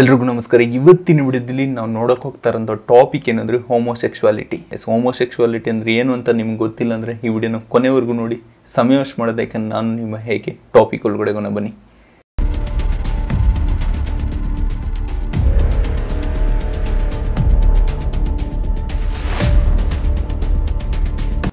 ಎಲ್ರಿಗೂ ನಮಸ್ಕಾರ ಇವತ್ತಿನ ವಿಡಿಯೋದಲ್ಲಿ ನಾವು ನೋಡೋಕೆ ಹೋಗ್ತಾರಂಥ ಟಾಪಿಕ್ ಏನಂದರೆ ಹೋಮೋಸೆಕ್ಸುವಾಲಿಟಿ ಎಸ್ ಹೋಮೋಸೆಕ್ಸುವಾಲಿಟಿ ಅಂದರೆ ಏನು ಅಂತ ನಿಮ್ಗೆ ಗೊತ್ತಿಲ್ಲ ಅಂದರೆ ಈ ವಿಡಿಯೋನ ಕೊನೆವರೆಗೂ ನೋಡಿ ಸಮಯ ಮಾಡೋದಕ್ಕೆ ನಾನು ನಿಮ್ಮ ಹೇಗೆ ಟಾಪಿಕ್ ಒಳಗಡೆಗೋಣ ಬನ್ನಿ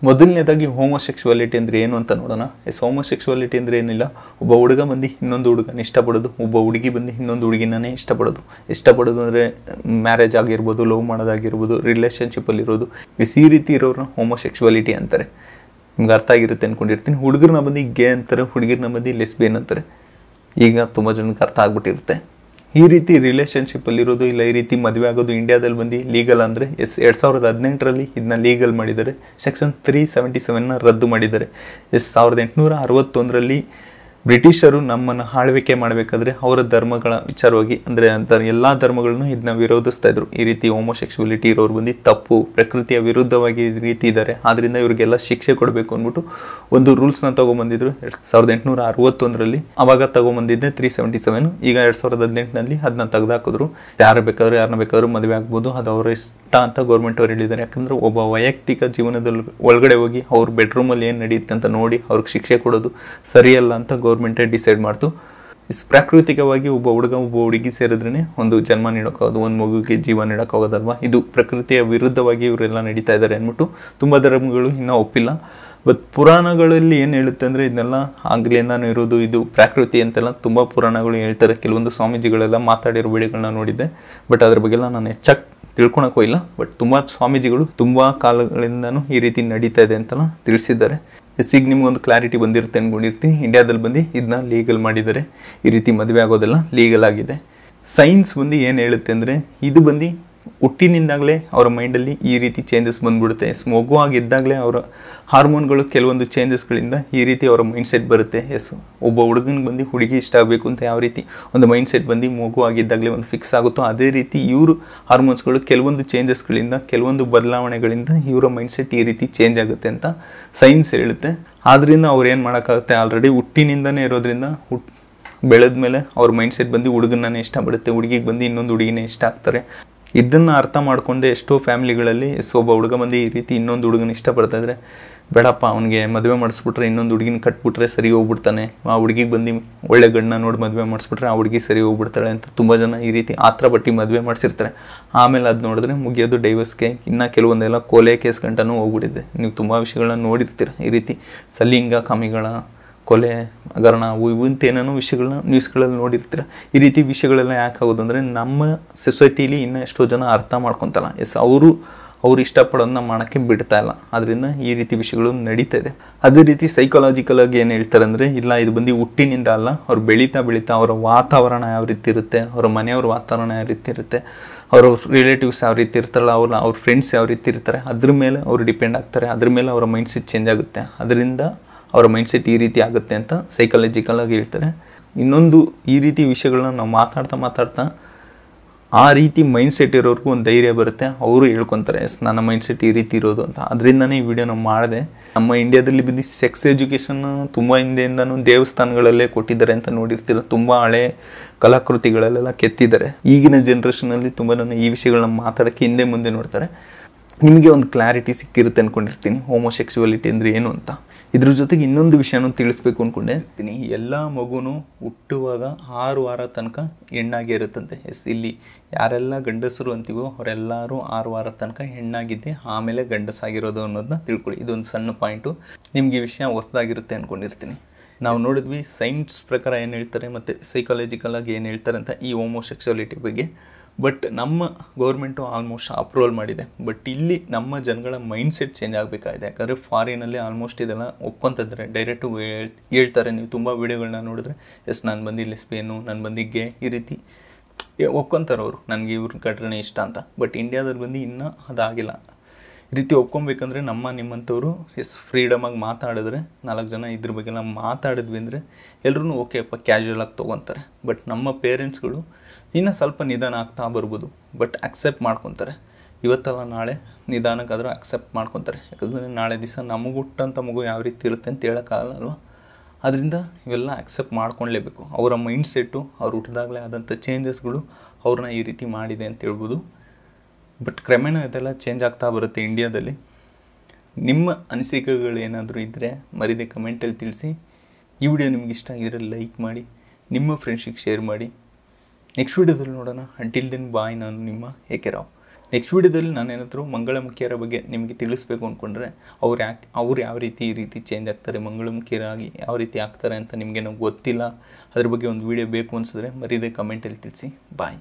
ಮೊದಲನೇದಾಗಿ ಹೋಮೋಸೆಕ್ಸುವಾಲಿಟಿ ಅಂದರೆ ಏನು ಅಂತ ನೋಡೋಣ ಎಸ್ ಹೋಮೋಸೆಕ್ಸುವಾಲಿಟಿ ಅಂದರೆ ಏನಿಲ್ಲ ಒಬ್ಬ ಹುಡುಗ ಬಂದು ಇನ್ನೊಂದು ಹುಡುಗನ ಇಷ್ಟಪಡೋದು ಒಬ್ಬ ಹುಡುಗಿ ಬಂದು ಇನ್ನೊಂದು ಹುಡುಗಿನೇ ಇಷ್ಟಪಡೋದು ಇಷ್ಟಪಡೋದು ಅಂದರೆ ಮ್ಯಾರೇಜ್ ಆಗಿರ್ಬೋದು ಲವ್ ಮಾಡೋದಾಗಿರ್ಬೋದು ಇರೋದು ಈ ರೀತಿ ಇರೋರನ್ನ ಹೋಮೋಸೆಕ್ಸುವಾಲಿಟಿ ಅಂತಾರೆ ನಿಮ್ಗೆ ಅರ್ಥ ಆಗಿರುತ್ತೆ ಅಂದ್ಕೊಂಡಿರ್ತೀನಿ ಹುಡುಗರನ್ನ ಬಂದು ಗೇ ಅಂತಾರೆ ಹುಡುಗಿರನ್ನ ಬಂದು ಲೆಸ್ಬಿಯನ್ ಅಂತಾರೆ ಈಗ ತುಂಬ ಜನಕ್ಕೆ ಅರ್ಥ ಆಗ್ಬಿಟ್ಟಿರುತ್ತೆ ಈ ರೀತಿ ಅಲ್ಲಿ ಇರೋದು ಇಲ್ಲ ಈ ರೀತಿ ಮದುವೆ ಆಗೋದು ಇಂಡಿಯಾದಲ್ಲಿ ಬಂದು ಲೀಗಲ್ ಅಂದ್ರೆ ಎಸ್ ಎರಡ್ ಸಾವಿರದ ಹದಿನೆಂಟರಲ್ಲಿ ಇದನ್ನ ಲೀಗಲ್ ಮಾಡಿದ್ದಾರೆ ಸೆಕ್ಷನ್ ತ್ರೀ ಸೆವೆಂಟಿ ಸೆವೆನ್ನ ರದ್ದು ಮಾಡಿದ್ದಾರೆ ಎಸ್ ಸಾವಿರದ ಎಂಟುನೂರ ಅರವತ್ತೊಂದರಲ್ಲಿ ಬ್ರಿಟಿಷರು ನಮ್ಮನ್ನು ಆಳ್ವಿಕೆ ಮಾಡಬೇಕಾದ್ರೆ ಅವರ ಧರ್ಮಗಳ ವಿಚಾರವಾಗಿ ಅಂದರೆ ಎಲ್ಲ ಧರ್ಮಗಳನ್ನು ಇದನ್ನ ವಿರೋಧಿಸ್ತಾ ಇದ್ರು ಈ ರೀತಿ ಹೋಮೋಸೆಕ್ಸುಲಿಟಿ ಇರೋರು ಬಂದು ತಪ್ಪು ಪ್ರಕೃತಿಯ ವಿರುದ್ಧವಾಗಿ ರೀತಿ ಇದ್ದಾರೆ ಆದ್ದರಿಂದ ಇವರಿಗೆಲ್ಲ ಶಿಕ್ಷೆ ಕೊಡಬೇಕು ಅಂದ್ಬಿಟ್ಟು ಒಂದು ರೂಲ್ಸ್ನ ತೊಗೊಂಬಂದಿದ್ರು ಎರಡು ಸಾವಿರದ ಎಂಟುನೂರ ಅರವತ್ತೊಂದರಲ್ಲಿ ಅವಾಗ ತೊಗೊಂಬಂದಿದ್ದೆ ತ್ರೀ ಸೆವೆಂಟಿ ಸೆವೆನ್ ಈಗ ಎರಡು ಸಾವಿರದ ಹದಿನೆಂಟನಲ್ಲಿ ಅದನ್ನ ತೆಗೆದಾಕಿದ್ರು ಯಾರು ಬೇಕಾದ್ರೂ ಯಾರನ್ನ ಬೇಕಾದ್ರೂ ಮದುವೆ ಆಗ್ಬೋದು ಅದು ಅವರ ಇಷ್ಟ ಅಂತ ಗೌರ್ಮೆಂಟ್ ಅವ್ರು ಹೇಳಿದ್ದಾರೆ ಯಾಕಂದ್ರೆ ಒಬ್ಬ ವೈಯಕ್ತಿಕ ಜೀವನದಲ್ಲಿ ಒಳಗಡೆ ಹೋಗಿ ಅವ್ರ ಬೆಡ್ರೂಮಲ್ಲಿ ಏನು ನಡೆಯುತ್ತೆ ಅಂತ ನೋಡಿ ಅವ್ರಿಗೆ ಶಿಕ್ಷೆ ಕೊಡೋದು ಸರಿಯಲ್ಲ ಅಂತ ಗೌರ್ ಗೌರ್ಮೆಂಟೇ ಡಿಸೈಡ್ ಮಾಡ್ತು ಇಸ್ ಪ್ರಾಕೃತಿಕವಾಗಿ ಒಬ್ಬ ಹುಡುಗ ಒಬ್ಬ ಹುಡುಗಿ ಸೇರಿದ್ರೇ ಒಂದು ಜನ್ಮ ನೀಡೋಕ್ಕಾಗೋದು ಒಂದು ಮಗುಗೆ ಜೀವ ನೀಡೋಕ್ಕಾಗೋದಲ್ವಾ ಇದು ಪ್ರಕೃತಿಯ ವಿರುದ್ಧವಾಗಿ ಇವರೆಲ್ಲ ನಡೀತಾ ಇದ್ದಾರೆ ಅಂದ್ಬಿಟ್ಟು ತುಂಬ ಧರ್ಮಗಳು ಇನ್ನೂ ಒಪ್ಪಿಲ್ಲ ಬಟ್ ಪುರಾಣಗಳಲ್ಲಿ ಏನು ಹೇಳುತ್ತೆ ಅಂದರೆ ಇದನ್ನೆಲ್ಲ ಆಗ್ಲಿಂದಾನು ಇರೋದು ಇದು ಪ್ರಾಕೃತಿ ಅಂತೆಲ್ಲ ತುಂಬ ಪುರಾಣಗಳು ಹೇಳ್ತಾರೆ ಕೆಲವೊಂದು ಸ್ವಾಮೀಜಿಗಳೆಲ್ಲ ಮಾತಾಡಿರೋ ಬೆಳೆಗಳನ್ನ ನೋಡಿದ್ದೆ ಬಟ್ ಅದ್ರ ಬಗ್ಗೆಲ್ಲ ನಾನು ಹೆಚ್ಚಾಗಿ ತಿಳ್ಕೊಳಕ್ಕೂ ಇಲ್ಲ ಬಟ್ ತುಂಬ ಸ್ವಾಮೀಜಿಗಳು ತುಂಬ ಕಾಲಗಳಿಂದನೂ ಈ ರೀತಿ ನಡೀತಾ ಇದೆ ಅಂತೆಲ್ಲ ತಿಳಿಸಿದ್ದಾರೆ ಎಸ್ ಈಗ ಒಂದು ಕ್ಲಾರಿಟಿ ಬಂದಿರುತ್ತೆ ಅಂದ್ಕೊಂಡಿರ್ತೀನಿ ಇಂಡಿಯಾದಲ್ಲಿ ಬಂದು ಇದನ್ನ ಲೀಗಲ್ ಮಾಡಿದ್ದಾರೆ ಈ ರೀತಿ ಮದುವೆ ಆಗೋದೆಲ್ಲ ಲೀಗಲ್ ಆಗಿದೆ ಸೈನ್ಸ್ ಬಂದು ಏನು ಹೇಳುತ್ತೆ ಅಂದರೆ ಇದು ಬಂದು ಹುಟ್ಟಿನಿಂದಾಗಲೇ ಅವರ ಮೈಂಡಲ್ಲಿ ಈ ರೀತಿ ಚೇಂಜಸ್ ಬಂದ್ಬಿಡುತ್ತೆ ಆಗಿದ್ದಾಗಲೇ ಅವರ ಹಾರ್ಮೋನ್ಗಳು ಕೆಲವೊಂದು ಚೇಂಜಸ್ಗಳಿಂದ ಈ ರೀತಿ ಅವರ ಮೈಂಡ್ ಸೆಟ್ ಬರುತ್ತೆ ಎಸ್ ಒಬ್ಬ ಹುಡುಗನಿಗೆ ಬಂದು ಹುಡುಗಿ ಇಷ್ಟ ಆಗಬೇಕು ಅಂತ ಯಾವ ರೀತಿ ಒಂದು ಮೈಂಡ್ ಸೆಟ್ ಬಂದು ಮಗು ಆಗಿದ್ದಾಗಲೇ ಒಂದು ಫಿಕ್ಸ್ ಆಗುತ್ತೋ ಅದೇ ರೀತಿ ಇವರು ಹಾರ್ಮೋನ್ಸ್ಗಳು ಕೆಲವೊಂದು ಚೇಂಜಸ್ಗಳಿಂದ ಕೆಲವೊಂದು ಬದಲಾವಣೆಗಳಿಂದ ಇವರ ಮೈಂಡ್ ಸೆಟ್ ಈ ರೀತಿ ಚೇಂಜ್ ಆಗುತ್ತೆ ಅಂತ ಸೈನ್ಸ್ ಹೇಳುತ್ತೆ ಆದ್ದರಿಂದ ಅವ್ರು ಏನು ಮಾಡೋಕ್ಕಾಗುತ್ತೆ ಆಲ್ರೆಡಿ ಹುಟ್ಟಿನಿಂದನೇ ಇರೋದ್ರಿಂದ ಹುಟ್ ಬೆಳೆದ ಮೇಲೆ ಅವ್ರ ಮೈಂಡ್ ಸೆಟ್ ಬಂದು ಹುಡುಗನೇ ಇಷ್ಟಪಡುತ್ತೆ ಹುಡುಗಿಗೆ ಬಂದು ಇನ್ನೊಂದು ಹುಡುಗಿನೇ ಇಷ್ಟ ಆಗ್ತಾರೆ ಇದನ್ನು ಅರ್ಥ ಮಾಡಿಕೊಂಡೆ ಎಷ್ಟೋ ಫ್ಯಾಮಿಲಿಗಳಲ್ಲಿ ಎಸ್ ಒಬ್ಬ ಹುಡುಗ ಬಂದು ಈ ರೀತಿ ಇನ್ನೊಂದು ಹುಡುಗನ ಇಷ್ಟಪಡ್ತಾ ಇದ್ದರೆ ಬೇಡಪ್ಪ ಅವನಿಗೆ ಮದುವೆ ಮಾಡಿಸ್ಬಿಟ್ರೆ ಇನ್ನೊಂದು ಹುಡುಗಿನ ಕಟ್ಬಿಟ್ರೆ ಸರಿ ಹೋಗ್ಬಿಡ್ತಾನೆ ಆ ಹುಡುಗಿಗೆ ಬಂದು ಒಳ್ಳೆ ಗಣ್ಣ ನೋಡಿ ಮದುವೆ ಮಾಡಿಸ್ಬಿಟ್ರೆ ಆ ಹುಡುಗಿ ಸರಿ ಹೋಗ್ಬಿಡ್ತಾಳೆ ಅಂತ ತುಂಬ ಜನ ಈ ರೀತಿ ಆತ್ರ ಬಟ್ಟಿ ಮದುವೆ ಮಾಡಿಸಿರ್ತಾರೆ ಆಮೇಲೆ ಅದು ನೋಡಿದ್ರೆ ಮುಗಿಯೋದು ಡೈವರ್ಸ್ಗೆ ಇನ್ನು ಕೆಲವೊಂದೆಲ್ಲ ಕೋಲೆ ಕೇಸ್ ಗಂಟನೂ ಹೋಗ್ಬಿಟ್ಟಿದೆ ನೀವು ತುಂಬ ವಿಷಯಗಳನ್ನ ನೋಡಿರ್ತೀರ ಈ ರೀತಿ ಸಲಿಂಗ ಕಮಿಗಳ ಕೊಲೆ ಹಗರಣ ಏನೇನೋ ವಿಷಯಗಳನ್ನ ನ್ಯೂಸ್ಗಳಲ್ಲಿ ನೋಡಿರ್ತೀರ ಈ ರೀತಿ ವಿಷಯಗಳೆಲ್ಲ ಯಾಕೆ ಆಗೋದು ಅಂದರೆ ನಮ್ಮ ಸೊಸೈಟಿಲಿ ಇನ್ನೂ ಎಷ್ಟೋ ಜನ ಅರ್ಥ ಮಾಡ್ಕೊತಲ್ಲ ಎಸ್ ಅವರು ಅವ್ರು ಇಷ್ಟಪಡೋದನ್ನ ಮಾಡೋಕ್ಕೆ ಬಿಡ್ತಾ ಇಲ್ಲ ಅದರಿಂದ ಈ ರೀತಿ ವಿಷಯಗಳು ನಡೀತಾ ಇದೆ ಅದೇ ರೀತಿ ಸೈಕಾಲಜಿಕಲ್ ಆಗಿ ಏನು ಹೇಳ್ತಾರೆ ಅಂದರೆ ಇಲ್ಲ ಇದು ಬಂದು ಹುಟ್ಟಿನಿಂದ ಅಲ್ಲ ಅವ್ರು ಬೆಳೀತಾ ಬೆಳೀತಾ ಅವರ ವಾತಾವರಣ ಯಾವ ರೀತಿ ಇರುತ್ತೆ ಅವರ ಮನೆಯವ್ರ ವಾತಾವರಣ ಯಾವ ರೀತಿ ಇರುತ್ತೆ ಅವರ ರಿಲೇಟಿವ್ಸ್ ಯಾವ ರೀತಿ ಇರ್ತಾರಲ್ಲ ಅವ್ರ ಅವ್ರ ಫ್ರೆಂಡ್ಸ್ ಯಾವ ರೀತಿ ಇರ್ತಾರೆ ಅದ್ರ ಮೇಲೆ ಅವ್ರು ಡಿಪೆಂಡ್ ಆಗ್ತಾರೆ ಅದ್ರ ಮೇಲೆ ಅವರ ಸೆಟ್ ಚೇಂಜ್ ಆಗುತ್ತೆ ಅದರಿಂದ ಅವರ ಮೈಂಡ್ಸೆಟ್ ಈ ರೀತಿ ಆಗುತ್ತೆ ಅಂತ ಆಗಿ ಹೇಳ್ತಾರೆ ಇನ್ನೊಂದು ಈ ರೀತಿ ವಿಷಯಗಳನ್ನ ನಾವು ಮಾತಾಡ್ತಾ ಮಾತಾಡ್ತಾ ಆ ರೀತಿ ಮೈಂಡ್ಸೆಟ್ ಇರೋರಿಗೂ ಒಂದು ಧೈರ್ಯ ಬರುತ್ತೆ ಅವರು ಹೇಳ್ಕೊತಾರೆ ಎಸ್ ನನ್ನ ಮೈಂಡ್ಸೆಟ್ ಈ ರೀತಿ ಇರೋದು ಅಂತ ಅದರಿಂದನೇ ಈ ವಿಡಿಯೋ ನಾವು ಮಾಡಿದೆ ನಮ್ಮ ಇಂಡಿಯಾದಲ್ಲಿ ಬಂದು ಸೆಕ್ಸ್ ಎಜುಕೇಷನ್ ತುಂಬ ಹಿಂದೆಯಿಂದನು ದೇವಸ್ಥಾನಗಳಲ್ಲೇ ಕೊಟ್ಟಿದ್ದಾರೆ ಅಂತ ನೋಡಿರ್ತೀರ ತುಂಬ ಹಳೆ ಕಲಾಕೃತಿಗಳಲ್ಲೆಲ್ಲ ಕೆತ್ತಿದ್ದಾರೆ ಈಗಿನ ಜನ್ರೇಷನಲ್ಲಿ ತುಂಬ ನಾನು ಈ ವಿಷಯಗಳನ್ನ ಮಾತಾಡಕ್ಕೆ ಹಿಂದೆ ಮುಂದೆ ನೋಡ್ತಾರೆ ನಿಮಗೆ ಒಂದು ಕ್ಲಾರಿಟಿ ಸಿಕ್ಕಿರುತ್ತೆ ಅಂದ್ಕೊಂಡಿರ್ತೀನಿ ಹೋಮೋಸೆಕ್ಸುವಲಿಟಿ ಅಂದರೆ ಏನು ಅಂತ ಇದ್ರ ಜೊತೆಗೆ ಇನ್ನೊಂದು ವಿಷಯನೂ ತಿಳಿಸ್ಬೇಕು ಅಂದ್ಕೊಂಡೆ ಇರ್ತೀನಿ ಎಲ್ಲ ಮಗುನು ಹುಟ್ಟುವಾಗ ಆರು ವಾರ ತನಕ ಹೆಣ್ಣಾಗಿ ಇರುತ್ತಂತೆ ಎಸ್ ಇಲ್ಲಿ ಯಾರೆಲ್ಲ ಗಂಡಸರು ಅಂತೀವೋ ಅವರೆಲ್ಲರೂ ಆರು ವಾರ ತನಕ ಹೆಣ್ಣಾಗಿದ್ದೆ ಆಮೇಲೆ ಗಂಡಸಾಗಿರೋದು ಅನ್ನೋದನ್ನ ತಿಳ್ಕೊಳ್ಳಿ ಇದೊಂದು ಸಣ್ಣ ಪಾಯಿಂಟು ನಿಮಗೆ ವಿಷಯ ಹೊಸದಾಗಿರುತ್ತೆ ಅಂದ್ಕೊಂಡಿರ್ತೀನಿ ನಾವು ನೋಡಿದ್ವಿ ಸೈನ್ಸ್ ಪ್ರಕಾರ ಏನು ಹೇಳ್ತಾರೆ ಮತ್ತು ಆಗಿ ಏನು ಹೇಳ್ತಾರೆ ಅಂತ ಈ ಹೋಮೋಸೆಕ್ಸುಯಾಲಿಟಿ ಬಗ್ಗೆ ಬಟ್ ನಮ್ಮ ಗೌರ್ಮೆಂಟು ಆಲ್ಮೋಸ್ಟ್ ಅಪ್ರೂವಲ್ ಮಾಡಿದೆ ಬಟ್ ಇಲ್ಲಿ ನಮ್ಮ ಜನಗಳ ಮೈಂಡ್ಸೆಟ್ ಚೇಂಜ್ ಆಗಬೇಕಾಗಿದೆ ಯಾಕಂದರೆ ಫಾರಿನಲ್ಲಿ ಆಲ್ಮೋಸ್ಟ್ ಇದೆಲ್ಲ ಒಪ್ಕೊಂತಂದರೆ ಡೈರೆಕ್ಟು ಹೇಳ್ತಾರೆ ನೀವು ತುಂಬ ವೀಡಿಯೋಗಳನ್ನ ನೋಡಿದ್ರೆ ಎಸ್ ನಾನು ಬಂದಿಲ್ಲಿ ಸ್ಪೇನು ನಾನು ಗೆ ಈ ರೀತಿ ಒಪ್ಕೊಂತಾರೆ ಅವರು ನನಗೆ ಇವ್ರ ಘಟನೆ ಇಷ್ಟ ಅಂತ ಬಟ್ ಇಂಡಿಯಾದಲ್ಲಿ ಬಂದು ಇನ್ನೂ ಅದಾಗಿಲ್ಲ ರೀತಿ ಒಪ್ಕೊಬೇಕಂದ್ರೆ ನಮ್ಮ ನಿಮ್ಮಂಥವ್ರು ಎಸ್ ಫ್ರೀಡಮಾಗಿ ಮಾತಾಡಿದ್ರೆ ನಾಲ್ಕು ಜನ ಇದ್ರ ಬಗ್ಗೆ ನಾವು ಮಾತಾಡಿದ್ವಿ ಅಂದರೆ ಎಲ್ಲರೂ ಓಕೆ ಅಪ್ಪ ಆಗಿ ತೊಗೊತಾರೆ ಬಟ್ ನಮ್ಮ ಪೇರೆಂಟ್ಸ್ಗಳು ಇನ್ನೂ ಸ್ವಲ್ಪ ನಿಧಾನ ಆಗ್ತಾ ಬರ್ಬೋದು ಬಟ್ ಅಕ್ಸೆಪ್ಟ್ ಮಾಡ್ಕೊತಾರೆ ಇವತ್ತಲ್ಲ ನಾಳೆ ನಿಧಾನಕ್ಕಾದರೂ ಅಕ್ಸೆಪ್ಟ್ ಮಾಡ್ಕೊತಾರೆ ಯಾಕಂದರೆ ನಾಳೆ ದಿವಸ ನಮಗೆ ಹುಟ್ಟಂಥ ಮಗು ಯಾವ ರೀತಿ ಇರುತ್ತೆ ಅಂತ ಹೇಳೋಕ್ಕಾಗಲ್ಲ ಅದರಿಂದ ಇವೆಲ್ಲ ಅಕ್ಸೆಪ್ಟ್ ಮಾಡ್ಕೊಳ್ಲೇಬೇಕು ಅವರ ಮೈಂಡ್ ಅವ್ರು ಹುಟ್ಟಿದಾಗಲೇ ಆದಂಥ ಚೇಂಜಸ್ಗಳು ಅವ್ರನ್ನ ಈ ರೀತಿ ಮಾಡಿದೆ ಅಂತ ಹೇಳ್ಬೋದು ಬಟ್ ಕ್ರಮೇಣ ಇದೆಲ್ಲ ಚೇಂಜ್ ಆಗ್ತಾ ಬರುತ್ತೆ ಇಂಡಿಯಾದಲ್ಲಿ ನಿಮ್ಮ ಅನಿಸಿಕೆಗಳು ಏನಾದರೂ ಇದ್ದರೆ ಮರಿದೆ ಕಮೆಂಟಲ್ಲಿ ತಿಳಿಸಿ ಈ ವಿಡಿಯೋ ನಿಮ್ಗೆ ಇಷ್ಟ ಆಗಿದ್ರೆ ಲೈಕ್ ಮಾಡಿ ನಿಮ್ಮ ಫ್ರೆಂಡ್ಸಿಗೆ ಶೇರ್ ಮಾಡಿ ನೆಕ್ಸ್ಟ್ ವೀಡಿಯೋದಲ್ಲಿ ನೋಡೋಣ ಅಂಟಿಲ್ ದಿನ್ ಬಾಯ್ ನಾನು ನಿಮ್ಮ ಏಕೆ ರಾವ್ ನೆಕ್ಸ್ಟ್ ವೀಡಿಯೋದಲ್ಲಿ ನಾನೇನಾದರೂ ಮಂಗಳಮುಖಿಯರ ಬಗ್ಗೆ ನಿಮಗೆ ತಿಳಿಸ್ಬೇಕು ಅಂದ್ಕೊಂಡ್ರೆ ಅವ್ರು ಯಾಕೆ ಅವ್ರು ಯಾವ ರೀತಿ ಈ ರೀತಿ ಚೇಂಜ್ ಆಗ್ತಾರೆ ಮಂಗಳ ಮಂಗಳಮುಖಿಯರಾಗಿ ಯಾವ ರೀತಿ ಆಗ್ತಾರೆ ಅಂತ ನಿಮಗೇನೋ ಗೊತ್ತಿಲ್ಲ ಅದ್ರ ಬಗ್ಗೆ ಒಂದು ವೀಡಿಯೋ ಬೇಕು ಅನಿಸಿದ್ರೆ ಮರೀದೆ ಕಮೆಂಟಲ್ಲಿ ತಿಳಿಸಿ ಬಾಯ್